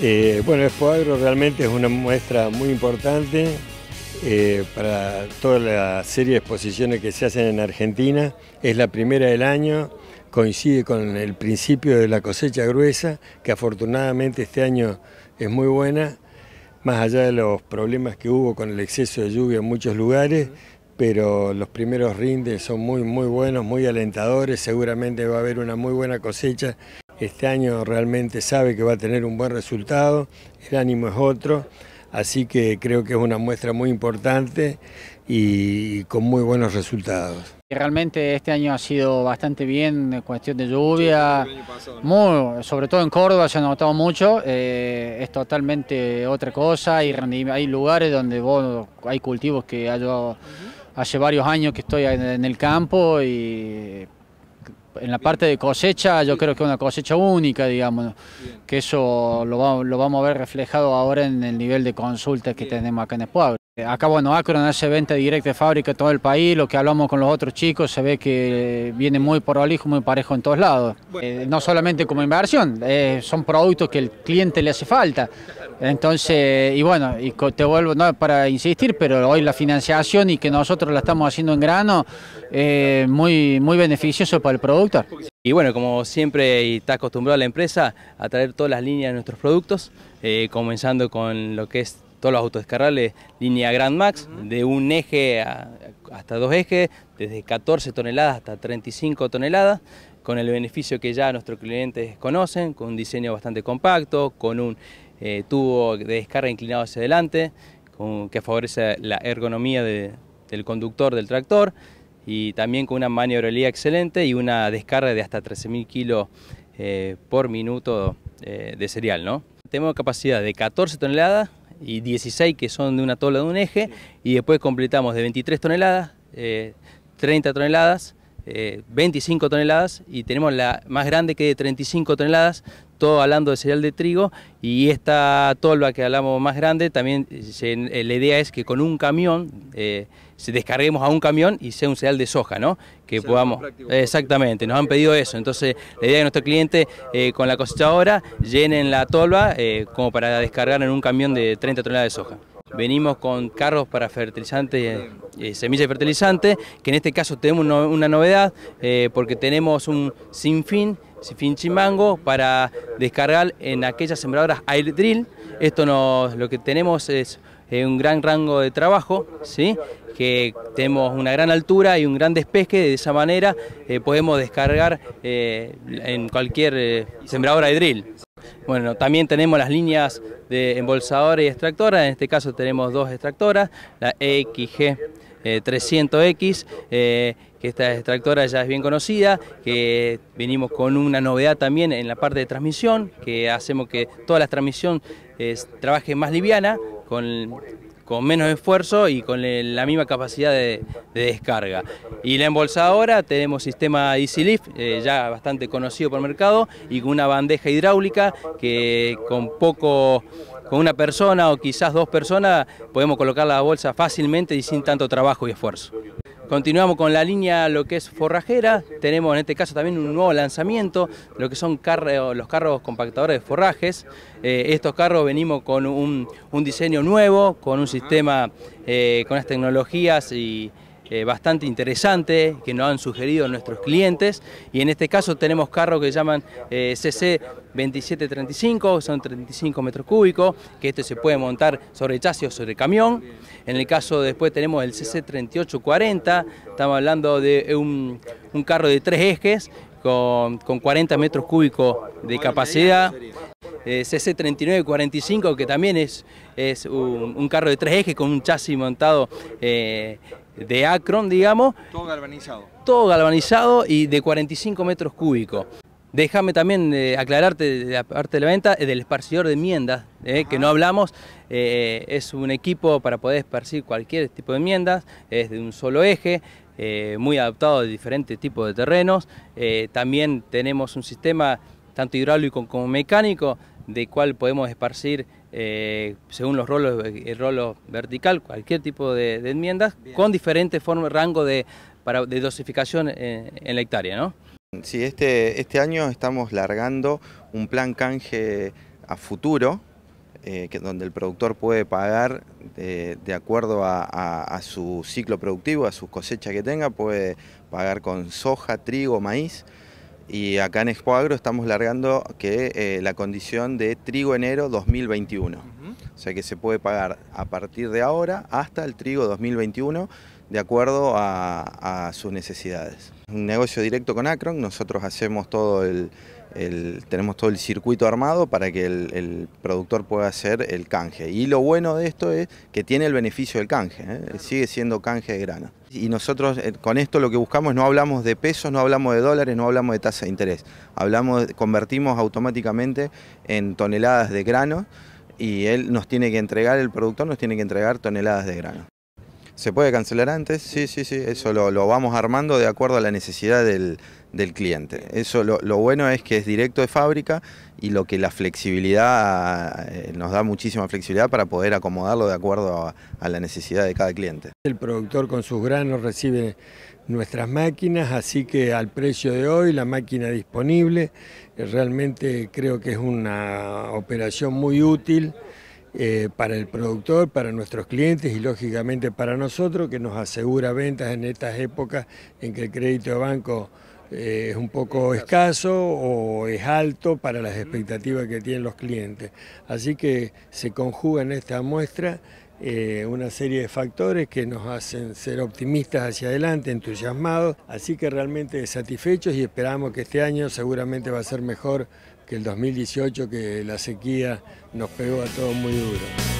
Eh, bueno, el cuadro realmente es una muestra muy importante eh, para toda la serie de exposiciones que se hacen en Argentina. Es la primera del año, coincide con el principio de la cosecha gruesa, que afortunadamente este año es muy buena, más allá de los problemas que hubo con el exceso de lluvia en muchos lugares, pero los primeros rindes son muy, muy buenos, muy alentadores, seguramente va a haber una muy buena cosecha. Este año realmente sabe que va a tener un buen resultado, el ánimo es otro. Así que creo que es una muestra muy importante y con muy buenos resultados. Realmente este año ha sido bastante bien en cuestión de lluvia, muy, sobre todo en Córdoba se ha notado mucho, eh, es totalmente otra cosa, hay, hay lugares donde hay cultivos que yo, hace varios años que estoy en el campo y en la parte de cosecha, yo creo que es una cosecha única, digamos, que eso lo, lo vamos a ver reflejado ahora en el nivel de consulta que tenemos acá en el pueblo. Eh, acá, bueno, Acron hace venta directa de fábrica en todo el país, lo que hablamos con los otros chicos, se ve que viene muy por hijo, muy parejo en todos lados. Eh, no solamente como inversión, eh, son productos que el cliente le hace falta. Entonces, y bueno, y te vuelvo no, para insistir, pero hoy la financiación y que nosotros la estamos haciendo en grano, muy, muy beneficioso para el productor. Y bueno, como siempre está acostumbrada la empresa a traer todas las líneas de nuestros productos, comenzando con lo que es todos los autodescargables línea Grand Max, de un eje hasta dos ejes, desde 14 toneladas hasta 35 toneladas, con el beneficio que ya nuestros clientes conocen, con un diseño bastante compacto, con un eh, tubo de descarga inclinado hacia adelante, que favorece la ergonomía del conductor del tractor, y también con una maniobrabilidad excelente y una descarga de hasta 13.000 kilos eh, por minuto eh, de cereal. ¿no? Tenemos capacidad de 14 toneladas y 16 que son de una tola de un eje, y después completamos de 23 toneladas, 30 eh, toneladas, 25 eh, toneladas y tenemos la más grande que de 35 toneladas, todo hablando de cereal de trigo y esta tolva que hablamos más grande, también eh, la idea es que con un camión eh, se descarguemos a un camión y sea un cereal de soja, ¿no? Que podamos... Exactamente, nos han pedido eso. Entonces, la idea de nuestro cliente con la cosechadora llenen la tolva como para descargar en un camión de 30 toneladas de soja venimos con carros para fertilizantes, y eh, semillas de fertilizantes, que en este caso tenemos una novedad eh, porque tenemos un sinfín, sinfín chimango para descargar en aquellas sembradoras air drill. Esto lo que tenemos es un gran rango de trabajo, ¿sí? que tenemos una gran altura y un gran despeje, de esa manera eh, podemos descargar en cualquier sembradora de drill. Bueno, también tenemos las líneas de embolsadora y extractora, en este caso tenemos dos extractoras, la e xg 300X, eh, eh, que esta extractora ya es bien conocida, que venimos con una novedad también en la parte de transmisión, que hacemos que toda la transmisión eh, trabaje más liviana, con con menos esfuerzo y con la misma capacidad de, descarga. Y la embolsadora tenemos sistema Easy Lift, eh, ya bastante conocido por el mercado, y con una bandeja hidráulica que con poco con una persona o quizás dos personas podemos colocar la bolsa fácilmente y sin tanto trabajo y esfuerzo. Continuamos con la línea lo que es forrajera, tenemos en este caso también un nuevo lanzamiento, lo que son los carros compactadores de forrajes. Eh, estos carros venimos con un, diseño nuevo, con un sistema, eh, con las tecnologías y eh, bastante interesante que nos han sugerido nuestros clientes y en este caso tenemos carros que llaman CC eh, 2735, son 35 metros cúbicos, que este se puede montar sobre chasis o sobre camión. En el caso después tenemos el CC 3840, estamos hablando de eh, un, carro de tres ejes con, 40 metros cúbicos de capacidad. CC3945, que también es, es un, carro de tres ejes con un chasis montado de Acron digamos. Todo galvanizado. Todo galvanizado y de 45 metros cúbicos. Déjame también eh, aclararte de la parte de la venta, eh, del esparcidor de enmiendas, eh, que no hablamos. es un equipo para poder esparcir cualquier tipo de enmiendas, es de un solo eje, muy adaptado a diferentes tipos de terrenos. también tenemos un sistema tanto hidráulico como mecánico de cual podemos esparcir eh, según los rolos, el eh, rolo vertical, cualquier tipo de, enmiendas, con diferentes rango de, para, de dosificación eh, en, la hectárea. ¿no? Sí, este, este, año estamos largando un plan canje a futuro, donde el productor puede pagar de, acuerdo a, a, su ciclo productivo, a sus cosechas que tenga, puede pagar con soja, trigo, maíz. Y acá en Expoagro estamos largando que eh, la condición de trigo enero 2021. O sea que se puede pagar a partir de ahora hasta el trigo 2021 de acuerdo a, a sus necesidades. Un negocio directo con Acron, nosotros hacemos todo el, tenemos todo el circuito armado para que el, productor pueda hacer el canje. Y lo bueno de esto es que tiene el beneficio del canje, ¿eh? sigue siendo canje de grano. Y nosotros eh, con esto lo que buscamos no hablamos de pesos, no hablamos de dólares, no hablamos de tasa de interés. Hablamos, convertimos automáticamente en toneladas de grano y él nos tiene que entregar, el productor nos tiene que entregar toneladas de grano. ¿Se puede cancelar antes? Sí, sí, sí, eso lo, vamos armando de acuerdo a la necesidad del, cliente. Eso lo, bueno es que es directo de fábrica y lo que la flexibilidad eh, nos da muchísima flexibilidad para poder acomodarlo de acuerdo a, la necesidad de cada cliente. El productor con sus granos recibe nuestras máquinas, así que al precio de hoy la máquina disponible, eh, realmente creo que es una operación muy útil. Eh, para el productor, para nuestros clientes y lógicamente para nosotros, que nos asegura ventas en estas épocas en que el crédito de banco eh, es un poco escaso o es alto para las expectativas que tienen los clientes. Así que se conjuga en esta muestra eh, una serie de factores que nos hacen ser optimistas hacia adelante, entusiasmados, así que realmente satisfechos y esperamos que este año seguramente va a ser mejor que el 2018, que la sequía nos pegó a todos muy duro.